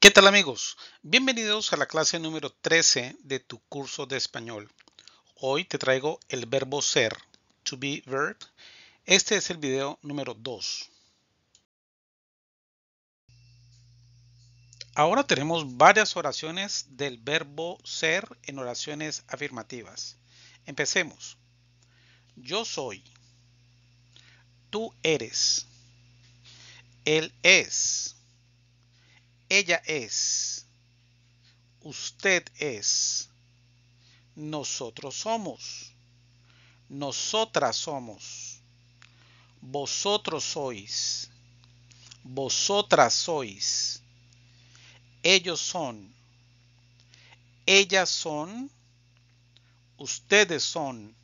¿Qué tal amigos? Bienvenidos a la clase número 13 de tu curso de español. Hoy te traigo el verbo ser, to be verb. Este es el video número 2. Ahora tenemos varias oraciones del verbo ser en oraciones afirmativas. Empecemos. Yo soy. Tú eres. Él es ella es. Usted es. Nosotros somos. Nosotras somos. Vosotros sois. Vosotras sois. Ellos son. Ellas son. Ustedes son.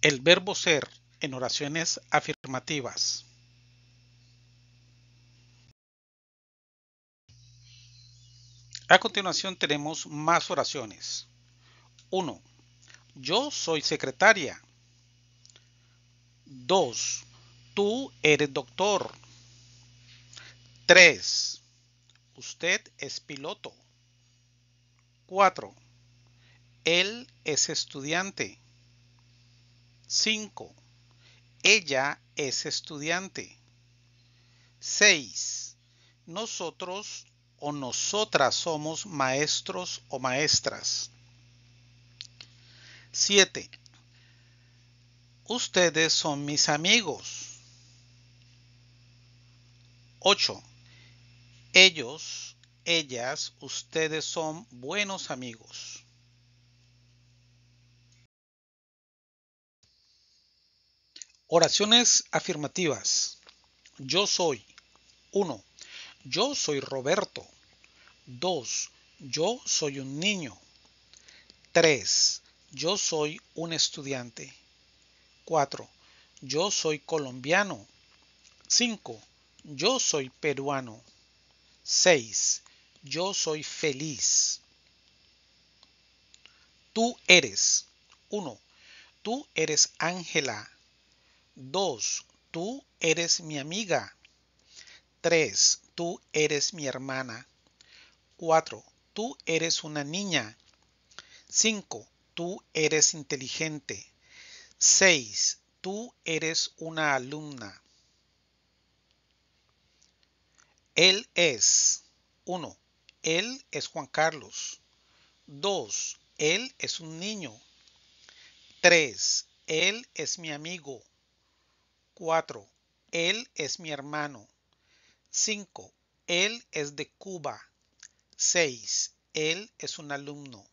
El verbo ser en oraciones afirmativas. A continuación tenemos más oraciones. 1. Yo soy secretaria. 2. Tú eres doctor. 3. Usted es piloto. 4. Él es estudiante. 5. Ella es estudiante. 6. Nosotros o nosotras somos maestros o maestras. 7. Ustedes son mis amigos. 8. Ellos, ellas, ustedes son buenos amigos. Oraciones afirmativas. Yo soy. Uno. Yo soy Roberto. 2. Yo soy un niño. 3. Yo soy un estudiante. 4. Yo soy colombiano. 5. Yo soy peruano. 6. Yo soy feliz. Tú eres. 1. Tú eres Ángela. 2. Tú eres mi amiga. 3 tú eres mi hermana. 4. Tú eres una niña. 5. Tú eres inteligente. 6. Tú eres una alumna. Él es 1. Él es Juan Carlos. 2. Él es un niño. 3. Él es mi amigo. 4. Él es mi hermano. 5. Él es de Cuba. 6. Él es un alumno.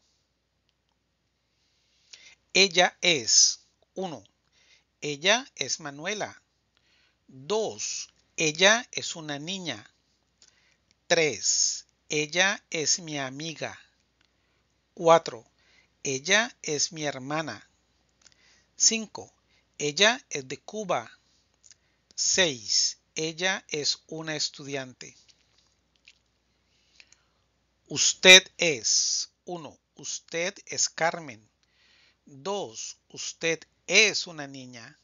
Ella es 1. Ella es Manuela. 2. Ella es una niña. 3. Ella es mi amiga. 4. Ella es mi hermana. 5. Ella es de Cuba. 6. Ella es una estudiante. Usted es. 1. Usted es Carmen. 2. Usted es una niña.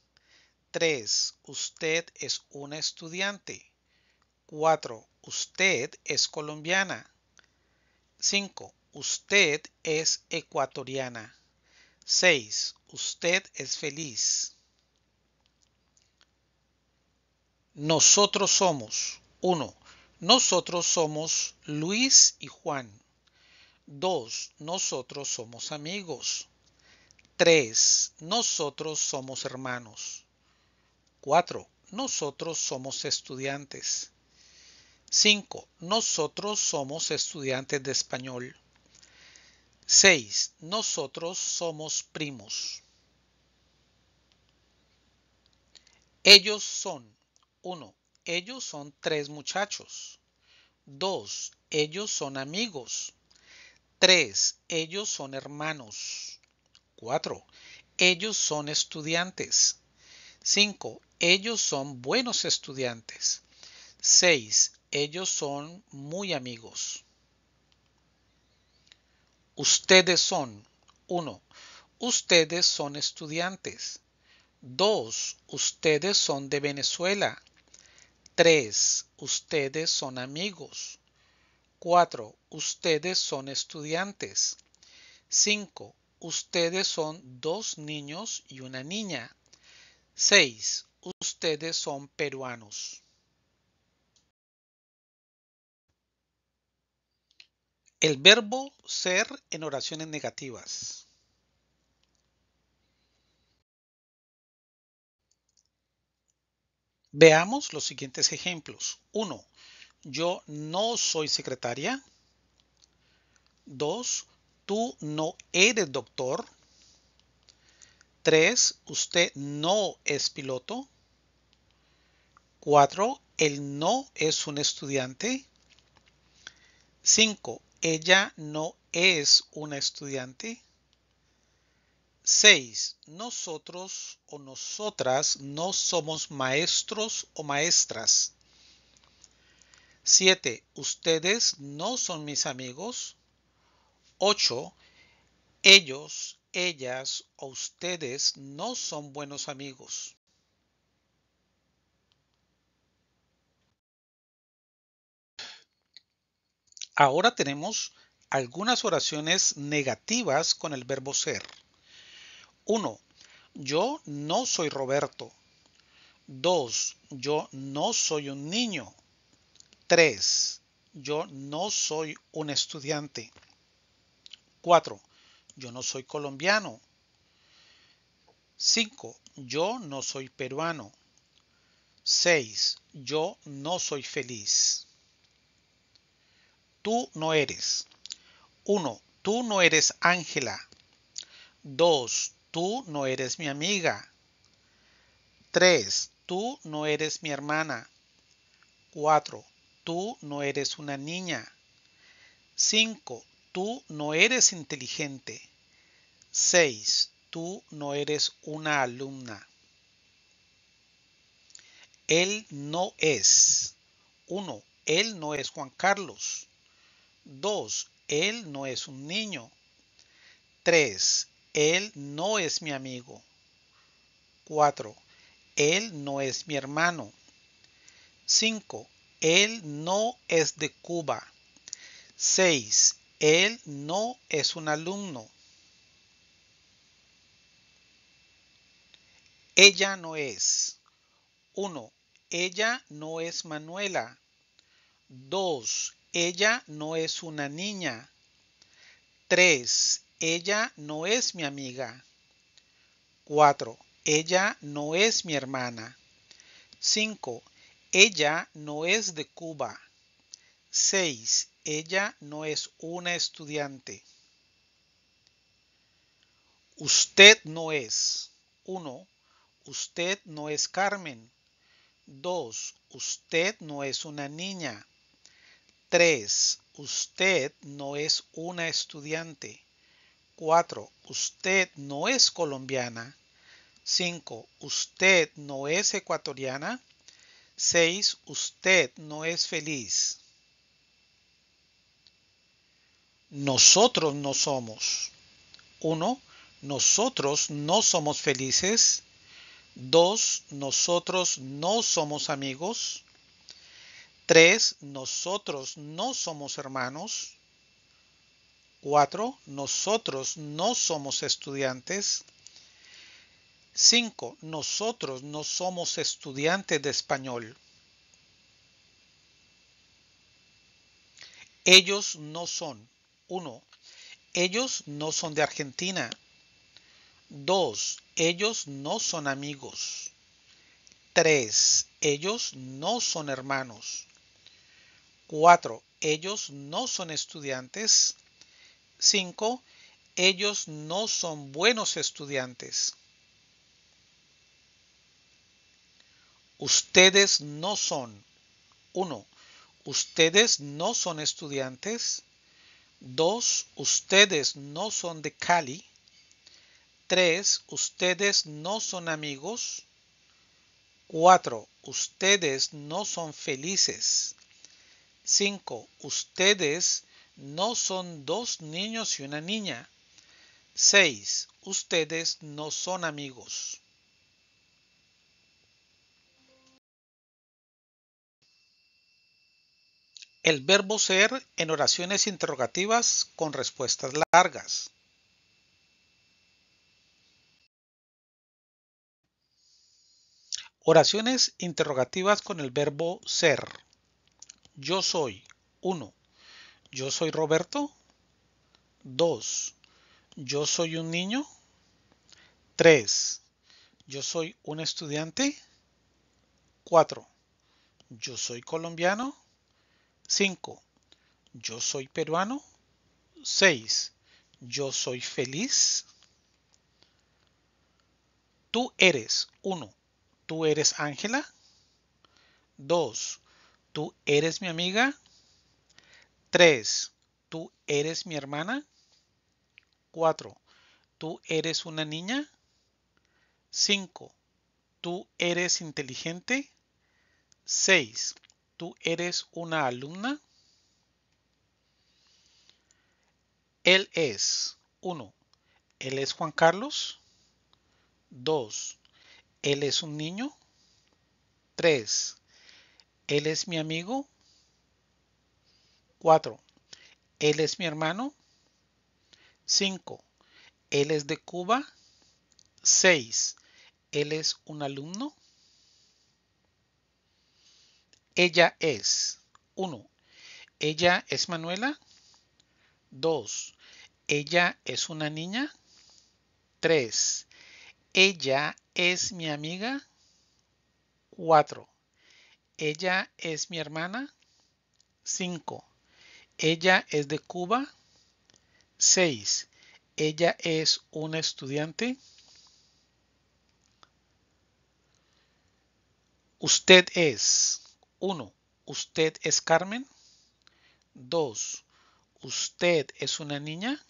3. Usted es una estudiante. 4. Usted es colombiana. 5. Usted es ecuatoriana. 6. Usted es feliz. Nosotros somos. 1. Nosotros somos Luis y Juan. 2. Nosotros somos amigos. 3. Nosotros somos hermanos. 4. Nosotros somos estudiantes. 5. Nosotros somos estudiantes de español. 6. Nosotros somos primos. Ellos son 1. Ellos son tres muchachos. 2. Ellos son amigos. 3. Ellos son hermanos. 4. Ellos son estudiantes. 5. Ellos son buenos estudiantes. 6. Ellos son muy amigos. Ustedes son 1. Ustedes son estudiantes. 2. Ustedes son de Venezuela. 3. Ustedes son amigos. 4. Ustedes son estudiantes. 5. Ustedes son dos niños y una niña. 6. Ustedes son peruanos. El verbo ser en oraciones negativas. Veamos los siguientes ejemplos. 1. Yo no soy secretaria. 2. Tú no eres doctor. 3. Usted no es piloto. 4. Él no es un estudiante. 5. Ella no es una estudiante. 6. Nosotros o nosotras no somos maestros o maestras. 7. Ustedes no son mis amigos. 8. Ellos, ellas o ustedes no son buenos amigos. Ahora tenemos algunas oraciones negativas con el verbo ser. 1. Yo no soy Roberto. 2. Yo no soy un niño. 3. Yo no soy un estudiante. 4. Yo no soy colombiano. 5. Yo no soy peruano. 6. Yo no soy feliz. Tú no eres. 1. Tú no eres Ángela. 2 tú no eres mi amiga. 3. Tú no eres mi hermana. 4. Tú no eres una niña. 5. Tú no eres inteligente. 6. Tú no eres una alumna. Él no es. 1. Él no es Juan Carlos. 2. Él no es un niño. 3. Él no es mi amigo. 4. Él no es mi hermano. 5. Él no es de Cuba. 6. Él no es un alumno. Ella no es. 1. Ella no es Manuela. 2. Ella no es una niña. 3. Ella no es mi amiga. 4. Ella no es mi hermana. 5. Ella no es de Cuba. 6. Ella no es una estudiante. Usted no es. 1. Usted no es Carmen. 2. Usted no es una niña. 3. Usted no es una estudiante. 4. Usted no es colombiana. 5. Usted no es ecuatoriana. 6. Usted no es feliz. Nosotros no somos. 1. Nosotros no somos felices. 2. Nosotros no somos amigos. 3. Nosotros no somos hermanos. 4. Nosotros no somos estudiantes. 5. Nosotros no somos estudiantes de español. Ellos no son. 1. Ellos no son de Argentina. 2. Ellos no son amigos. 3. Ellos no son hermanos. 4. Ellos no son estudiantes. 5. Ellos no son buenos estudiantes. Ustedes no son. 1. Ustedes no son estudiantes. 2. Ustedes no son de Cali. 3. Ustedes no son amigos. 4. Ustedes no son felices. 5. Ustedes no son dos niños y una niña. 6. Ustedes no son amigos. El verbo ser en oraciones interrogativas con respuestas largas. Oraciones interrogativas con el verbo ser. Yo soy 1. Yo soy Roberto. 2. Yo soy un niño. 3. Yo soy un estudiante. 4. Yo soy colombiano. 5. Yo soy peruano. 6. Yo soy feliz. Tú eres 1. Tú eres Ángela. 2. Tú eres mi amiga. 3. ¿Tú eres mi hermana? 4. ¿Tú eres una niña? 5. ¿Tú eres inteligente? 6. ¿Tú eres una alumna? Él es 1. Él es Juan Carlos. 2. Él es un niño. 3. Él es mi amigo. 4. Él es mi hermano. 5. Él es de Cuba. 6. Él es un alumno. Ella es. 1. Ella es Manuela. 2. Ella es una niña. 3. Ella es mi amiga. 4. Ella es mi hermana. 5. Ella es de Cuba. 6. Ella es una estudiante. Usted es. 1. Usted es Carmen. 2. Usted es una niña.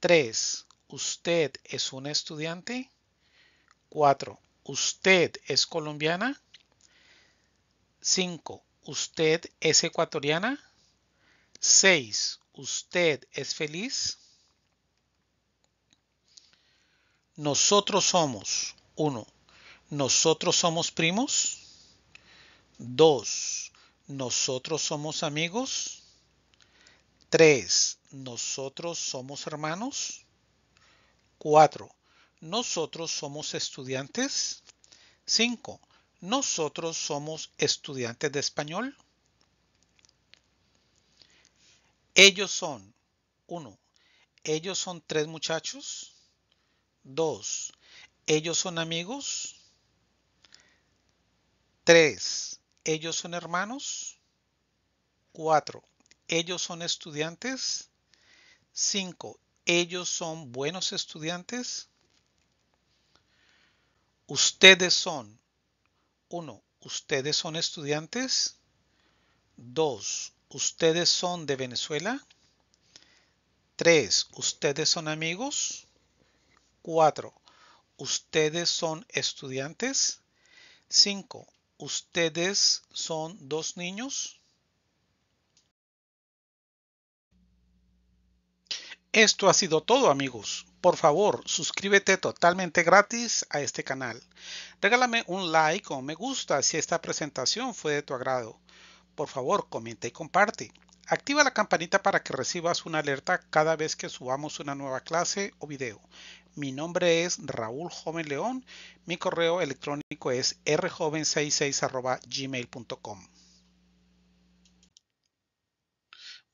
3. Usted es una estudiante. 4. Usted es colombiana. 5. Usted es ecuatoriana. 6. ¿Usted es feliz? Nosotros somos 1. Nosotros somos primos. 2. Nosotros somos amigos. 3. Nosotros somos hermanos. 4. Nosotros somos estudiantes. 5. Nosotros somos estudiantes de español. Ellos son, 1. Ellos son tres muchachos. 2. Ellos son amigos. 3. Ellos son hermanos. 4. Ellos son estudiantes. 5. Ellos son buenos estudiantes. Ustedes son, 1. Ustedes son estudiantes. 2. ¿Ustedes son de Venezuela? 3. ¿Ustedes son amigos? 4. ¿Ustedes son estudiantes? 5. ¿Ustedes son dos niños? Esto ha sido todo amigos. Por favor, suscríbete totalmente gratis a este canal. Regálame un like o me gusta si esta presentación fue de tu agrado. Por favor, comenta y comparte. Activa la campanita para que recibas una alerta cada vez que subamos una nueva clase o video. Mi nombre es Raúl Joven León. Mi correo electrónico es rjoven66@gmail.com.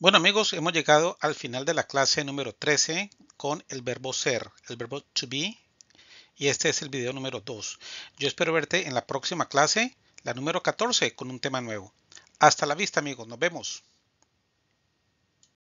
Bueno amigos, hemos llegado al final de la clase número 13 con el verbo ser, el verbo to be. Y este es el video número 2. Yo espero verte en la próxima clase, la número 14, con un tema nuevo. Hasta la vista amigos, nos vemos.